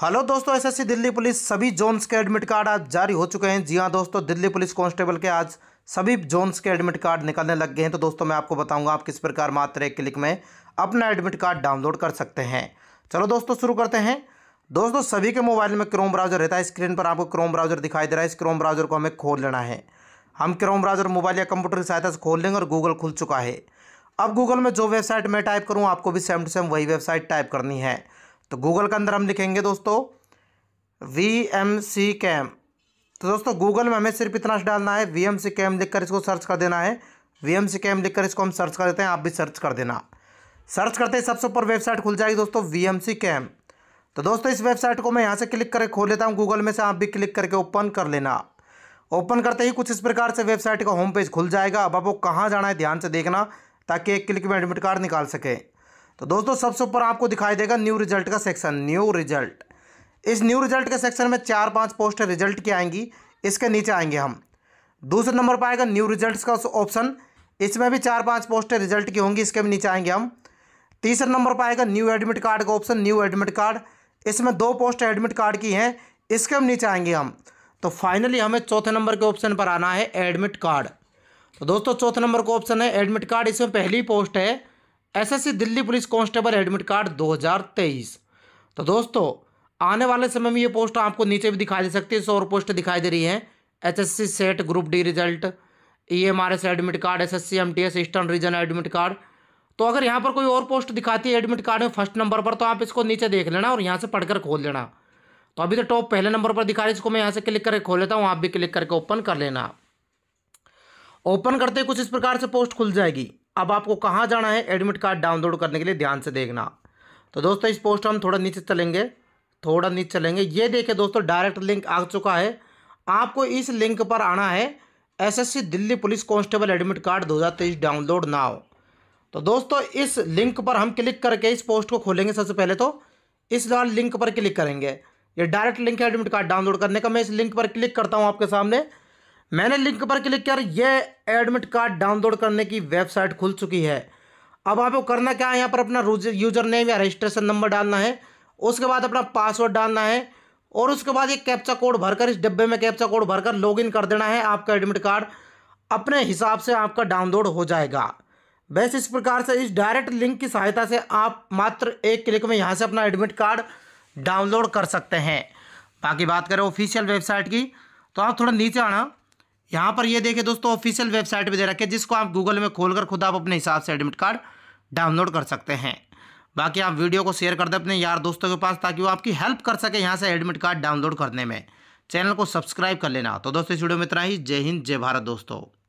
hello दोस्तों SSC Delhi police सभी zones के एडमिट कार्ड आज जारी हो चुके हैं जी हाँ दोस्तों दिल्ली पुलिस कांस्टेबल के आज सभी जोन्स के एडमिट कार्ड निकलने लग गए हैं तो दोस्तों मैं आपको बताऊंगा आप किस प्रकार मात्र एक क्लिक में अपना एडमिट कार्ड डाउनलोड कर सकते हैं चलो दोस्तों शुरू करते हैं दोस्तों सभी के मोबाइल में क्रोम ब्राउजर रहता है स्क्रीन पर आपको क्रोम ब्राउजर दिखाई दे रहा है इस क्रोम ब्राउजर को हमें खोल लेना है हम क्रोम ब्राउजर मोबाइल या कंप्यूटर की सहायता से खोल लेंगे और गूगल खुल चुका है अब गूगल में जो वेबसाइट मैं टाइप करूँ आपको भी सेम टू सेम वही वेबसाइट टाइप करनी है तो गूगल के अंदर हम लिखेंगे दोस्तों वी एम सी कैम तो दोस्तों गूगल में हमें सिर्फ इतना डालना है वी एम सी कैम लिख कर इसको सर्च कर देना है वी एम सी कैम लिख कर इसको हम सर्च कर देते हैं आप भी सर्च कर देना सर्च करते ही सबसे ऊपर वेबसाइट खुल जाएगी दोस्तों वी एम सी कैम तो दोस्तों इस वेबसाइट को मैं यहाँ से क्लिक करके खोल लेता हूँ गूगल में से आप भी क्लिक करके ओपन कर लेना ओपन करते ही कुछ इस प्रकार से वेबसाइट का होम पेज खुल जाएगा अब आपको कहाँ जाना है ध्यान से देखना ताकि एक क्लिक में एडमिट कार्ड निकाल सकें तो दोस्तों सबसे ऊपर आपको दिखाई देगा न्यू रिजल्ट का सेक्शन न्यू रिजल्ट इस न्यू रिजल्ट के सेक्शन में चार पांच पोस्ट रिजल्ट की आएंगी इसके नीचे आएंगे हम दूसरे नंबर पर आएगा न्यू रिजल्ट्स का ऑप्शन इसमें भी चार पांच पोस्ट रिजल्ट की होंगी इसके भी नीचे आएंगे हम तीसरे नंबर पर आएगा न्यू एडमिट कार्ड का ऑप्शन न्यू एडमिट कार्ड इसमें दो पोस्ट एडमिट कार्ड की हैं इसके भी नीचे आएंगे हम तो फाइनली हमें चौथे नंबर के ऑप्शन पर आना है एडमिट कार्ड तो दोस्तों चौथे नंबर का ऑप्शन है एडमिट कार्ड इसमें पहली पोस्ट है SSC Delhi police constable admit card 2023 तो दोस्तों आने वाले समय में ये पोस्ट आपको नीचे भी दिखाई दे सकती है सौ पोस्ट दिखाई दे रही है HSC set group D result E M R S admit card S S C M T S eastern region admit card तो अगर यहाँ पर कोई और पोस्ट दिखाती है एडमिट कार्ड में फर्स्ट नंबर पर तो आप इसको नीचे देख लेना और यहाँ से पढ़कर खोल लेना तो अभी तो टॉप पहले नंबर पर दिखा रही है इसको मैं यहाँ से क्लिक करके खोल लेता हूँ आप भी क्लिक करके ओपन कर लेना ओपन करते कुछ इस प्रकार से पोस्ट खुल जाएगी अब आपको कहाँ जाना है एडमिट कार्ड डाउनलोड करने के लिए ध्यान से देखना तो दोस्तों इस पोस्ट हम थोड़ा नीचे चलेंगे थोड़ा नीचे चलेंगे ये देखें दोस्तों डायरेक्ट लिंक आ चुका है आपको इस लिंक पर आना है SSC Delhi police constable admit card दो डाउनलोड हो तो दोस्तों इस लिंक पर हम क्लिक करके इस पोस्ट को खोलेंगे सबसे पहले तो इस लाल लिंक पर क्लिक करेंगे ये डायरेक्ट लिंक है एडमिट कार्ड डाउनलोड करने का मैं इस लिंक पर क्लिक करता हूँ आपके सामने मैंने लिंक पर क्लिक कर ये एडमिट कार्ड डाउनलोड करने की वेबसाइट खुल चुकी है अब आपको करना क्या है यहाँ पर अपना यूजर नेम या रजिस्ट्रेशन नंबर डालना है उसके बाद अपना पासवर्ड डालना है और उसके बाद ये कैप्चा कोड भरकर इस डिब्बे में कैप्चा कोड भरकर लॉगिन कर देना है आपका एडमिट कार्ड अपने हिसाब से आपका डाउनलोड हो जाएगा बस इस प्रकार से इस डायरेक्ट लिंक की सहायता से आप मात्र एक क्लिक में यहाँ से अपना एडमिट कार्ड डाउनलोड कर सकते हैं बाकी बात करें ऑफिशियल वेबसाइट की तो आप थोड़ा नीचे आना यहाँ पर ये देखें दोस्तों ऑफिशियल वेबसाइट भी दे रखे जिसको आप गूगल में खोलकर खुद आप अपने हिसाब से एडमिट कार्ड डाउनलोड कर सकते हैं बाकी आप वीडियो को शेयर कर दें अपने यार दोस्तों के पास ताकि वो आपकी हेल्प कर सके यहाँ से एडमिट कार्ड डाउनलोड करने में चैनल को सब्सक्राइब कर लेना तो दोस्तों इस वीडियो में इतना ही जय हिंद जय भारत दोस्तों